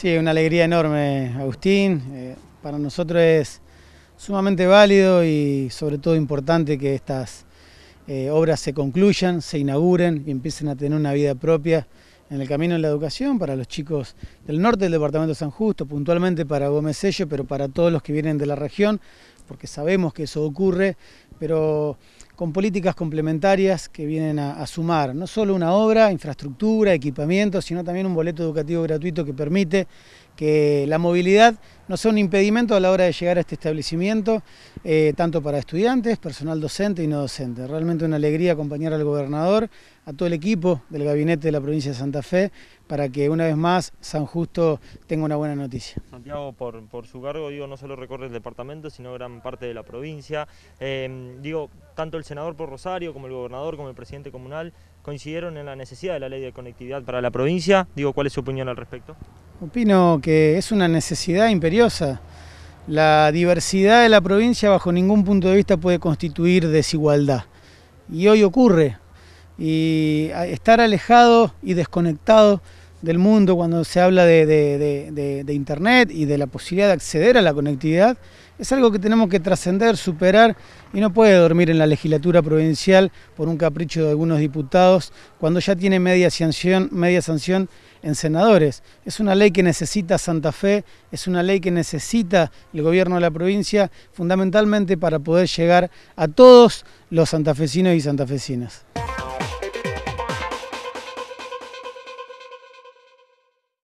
Sí, una alegría enorme, Agustín. Eh, para nosotros es sumamente válido y sobre todo importante que estas eh, obras se concluyan, se inauguren y empiecen a tener una vida propia en el camino de la educación para los chicos del norte del departamento de San Justo, puntualmente para Gómez Sello, pero para todos los que vienen de la región, porque sabemos que eso ocurre, pero con políticas complementarias que vienen a, sumar no solo una obra, infraestructura, equipamiento, sino también un boleto educativo gratuito que permite que la movilidad no sea un impedimento a la hora de llegar a este establecimiento, eh, tanto para estudiantes, personal docente y no docente. Realmente una alegría acompañar al gobernador, a todo el equipo del gabinete de la provincia de Santa Fe, para que una vez más San Justo tenga una buena noticia. Santiago, por, su cargo, digo, no solo recorre el departamento, sino gran parte de la provincia. Eh, digo, tanto el senador por Rosario como el gobernador como el presidente comunal coincidieron en la necesidad de la ley de conectividad para la provincia. Digo, ¿cuál es su opinión al respecto? Opino que es una necesidad imperiosa. La diversidad de la provincia bajo ningún punto de vista puede constituir desigualdad. Y hoy ocurre. Y estar alejado y desconectado del mundo cuando se habla de, Internet y de la posibilidad de acceder a la conectividad, es algo que tenemos que trascender, superar y no puede dormir en la legislatura provincial por un capricho de algunos diputados cuando ya tiene media sanción, media sanción en senadores. Es una ley que necesita Santa Fe, es una ley que necesita el gobierno de la provincia fundamentalmente para poder llegar a todos los santafesinos y santafesinas.